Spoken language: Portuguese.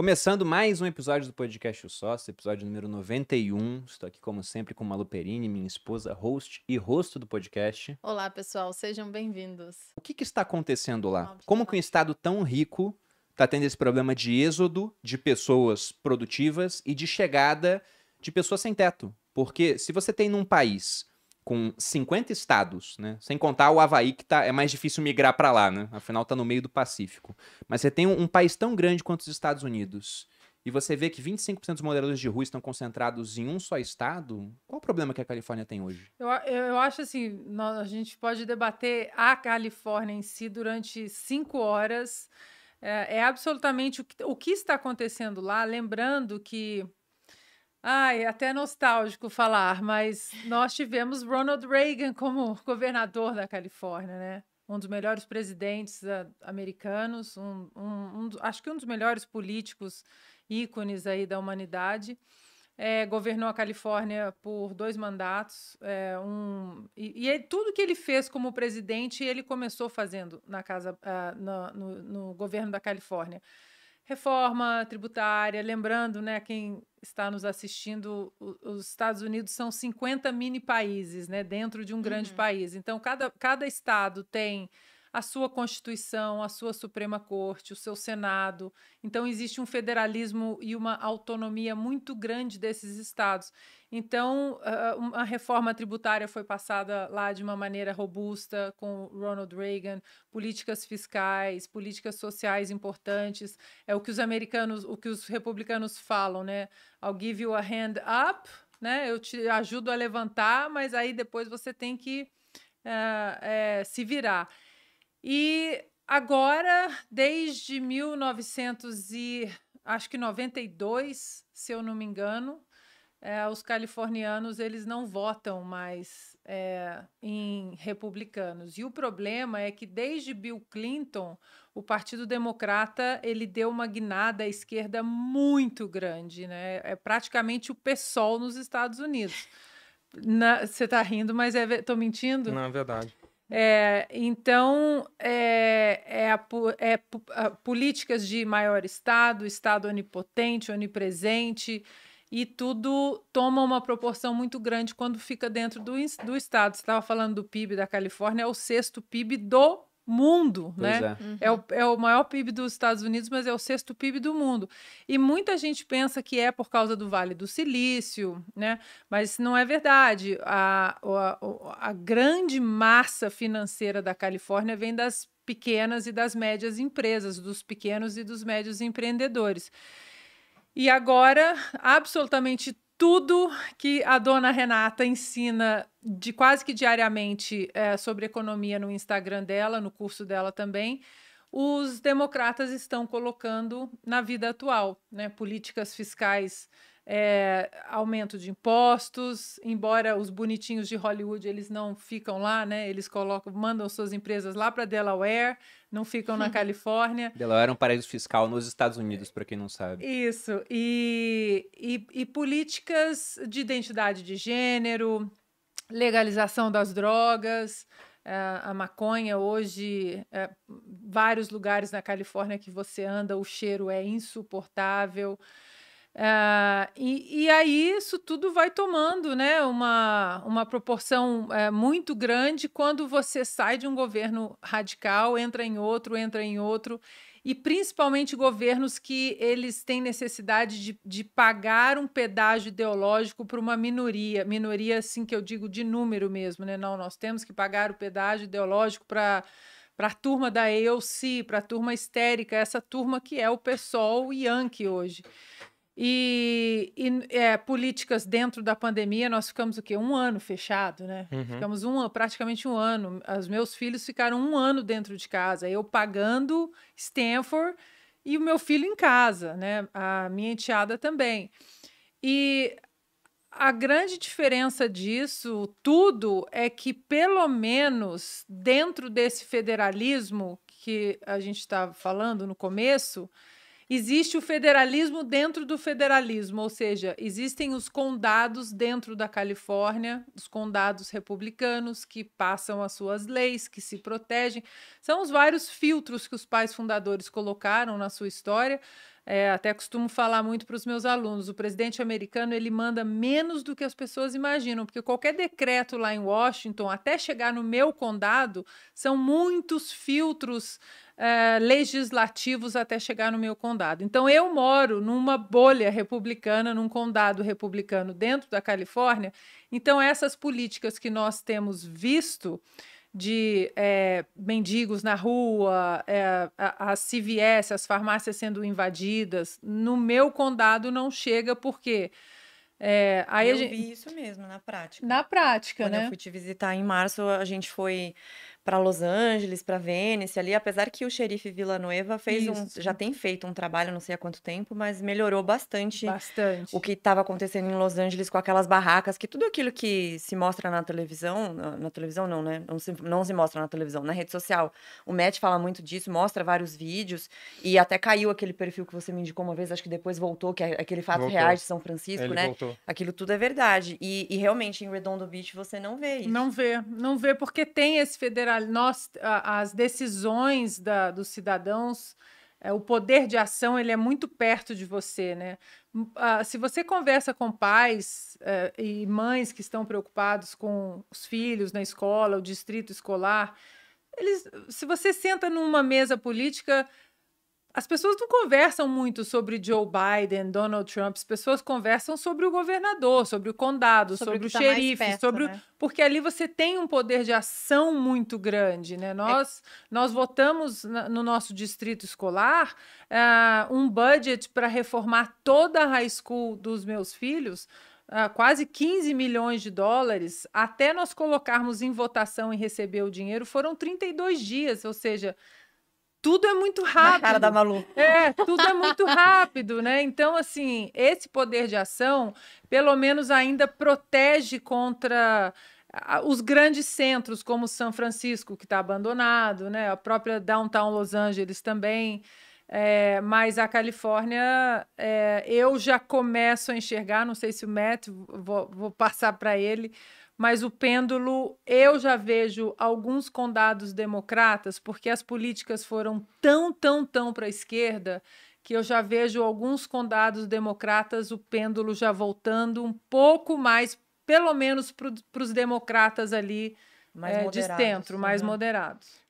Começando mais um episódio do podcast O Sócio, episódio número 91. Estou aqui, como sempre, com Malu Perini, minha esposa, host e rosto do podcast. Olá, pessoal, sejam bem-vindos. O que, que, está acontecendo lá? Como que um estado tão rico está tendo esse problema de êxodo de pessoas produtivas e de chegada de pessoas sem teto? Porque se você tem num país com 50 estados, né? Sem contar o Havaí, que tá, é mais difícil migrar para lá, né? Afinal, tá no meio do Pacífico. Mas você tem um, um país tão grande quanto os Estados Unidos e você vê que 25% dos moradores de rua estão concentrados em um só estado, qual o problema que a Califórnia tem hoje? Eu, eu, eu acho assim, nós, a gente pode debater a Califórnia em si durante cinco horas. É, é absolutamente o que, o que está acontecendo lá, lembrando que Ai, até é nostálgico falar, mas nós tivemos Ronald Reagan como governador da Califórnia, né? Um dos melhores presidentes ah, americanos, um, um, um acho que um dos melhores políticos ícones aí da humanidade. É, governou a Califórnia por dois mandatos. É, um, e, e ele, tudo que ele fez como presidente, ele começou fazendo na casa, uh, ah, no, no, no governo da Califórnia reforma tributária, lembrando, né, quem está nos assistindo, os Estados Unidos são 50 mini países, né, dentro de um grande uhum. país. Então, cada, cada estado tem a sua Constituição, a sua Suprema Corte, o seu Senado. Então, existe um federalismo e uma autonomia muito grande desses estados. Então, ah, ah, a reforma tributária foi passada lá de uma maneira robusta, com Ronald Reagan, políticas fiscais, políticas sociais importantes. É o que os americanos, o que os republicanos falam, né? I'll give you a hand up, né? Eu te ajudo a levantar, mas aí depois você tem que é, se virar. E agora, desde 1992, e acho que se eu não me engano, é, os californianos eles não votam mais é, em republicanos. E o problema é que desde Bill Clinton, o Partido Democrata ele deu uma guinada à esquerda muito grande, né? É praticamente o PSOL nos Estados Unidos. você está rindo, mas estou é, mentindo? Não, é verdade. É, então, é, é, a, é a, políticas de maior Estado, Estado onipotente, onipresente, e tudo toma uma proporção muito grande quando fica dentro do, do Estado. Você estava falando do PIB da Califórnia, é o sexto PIB do mundo, pois né? É. Uhum. É, o, é o maior PIB dos Estados Unidos, mas é o sexto PIB do mundo. E muita gente pensa que é por causa do Vale do Silício, né? Mas não é verdade. A, a, a grande massa financeira da Califórnia vem das pequenas e das médias empresas, dos pequenos e dos médios empreendedores. E agora, absolutamente tudo que a dona Renata ensina de quase que diariamente é, sobre economia no Instagram dela, no curso dela também, os democratas estão colocando na vida atual, né? Políticas fiscais é, aumento de impostos, embora os bonitinhos de Hollywood eles não ficam lá, né? Eles colocam, mandam suas empresas lá para Delaware, não ficam na Califórnia. Delaware é um paraíso fiscal nos Estados Unidos, para quem não sabe. Isso. E, e, e políticas de identidade de gênero, legalização das drogas é, a maconha hoje, é, vários lugares na Califórnia que você anda, o cheiro é insuportável. Ah, e, e, aí isso tudo vai tomando né, uma, uma proporção é, muito grande quando você sai de um governo radical, entra em outro, entra em outro, e principalmente governos que eles têm necessidade de, de pagar um pedágio ideológico para uma minoria, minoria assim que eu digo de número mesmo, né? Não, nós temos que pagar o pedágio ideológico para para a turma da EOC, para a turma histérica, essa turma que é o PSOL e Yankee hoje. E, e é, políticas dentro da pandemia, nós ficamos o quê? Um ano fechado, né? Uhum. Ficamos um, praticamente um ano. Os meus filhos ficaram um ano dentro de casa, eu pagando Stanford e o meu filho em casa, né? A minha enteada também. E a grande diferença disso tudo é que, pelo menos dentro desse federalismo que a gente estava falando no começo, Existe o federalismo dentro do federalismo, ou seja, existem os condados dentro da Califórnia, os condados republicanos que passam as suas leis, que se protegem. São os vários filtros que os pais fundadores colocaram na sua história. É, até costumo falar muito para os meus alunos. O presidente americano ele manda menos do que as pessoas imaginam, porque qualquer decreto lá em Washington, até chegar no meu condado, são muitos filtros eh, legislativos até chegar no meu condado. Então, eu moro numa bolha republicana, num condado republicano dentro da Califórnia. Então, essas políticas que nós temos visto de é, mendigos na rua, é, as CVS, as farmácias sendo invadidas, no meu condado não chega, porque eu gente... vi isso mesmo na prática. Na prática, Quando né? eu fui te visitar em março, a gente foi para Los Angeles, para Vênice ali, apesar que o xerife Nova fez Isso. um, já tem feito um trabalho, não sei há quanto tempo, mas melhorou bastante, bastante. o que estava acontecendo em Los Angeles com aquelas barracas, que tudo aquilo que se mostra na televisão, na, na televisão não, né? Não se, não se mostra na televisão, na rede social. O Matt fala muito disso, mostra vários vídeos e até caiu aquele perfil que você me indicou uma vez, acho que depois voltou, que é aquele fato voltou. reais de São Francisco, Ele né? Voltou. Aquilo tudo é verdade. E, e realmente em Redondo Beach você não vê isso. Não vê, não vê porque tem esse federalismo nós, a, as decisões da, dos cidadãos, é, o poder de ação, ele é muito perto de você, né? Hum, se você conversa com pais é, e mães que estão preocupados com os filhos na escola, o distrito escolar, eles, se você senta numa mesa política, as pessoas não conversam muito sobre Joe Biden, Donald Trump, as pessoas conversam sobre o governador, sobre o condado, sobre, sobre o, o tá xerife, perto, sobre né? o... porque ali você tem um poder de ação muito grande, né? Nós é... nós votamos no nosso distrito escolar uh, um budget para reformar toda a high school dos meus filhos. Uh, quase 15 milhões de dólares, até nós colocarmos em votação e receber o dinheiro, foram 32 dias, ou seja, tudo é muito rápido. Na cara da Malu. É, tudo é muito rápido, né? Então, assim, esse poder de ação, pelo menos ainda protege contra os grandes centros, como São Francisco, que está abandonado, né? A própria Downtown Los Angeles também. É, mas a Califórnia, é, eu já começo a enxergar, não sei se o Matt, vou, vou passar para ele, mas o pêndulo eu já vejo alguns condados democratas, porque as políticas foram tão, tão, tão para a esquerda, que eu já vejo alguns condados democratas o pêndulo já voltando um pouco mais, pelo menos para os democratas ali é, de centro, mais né? moderados.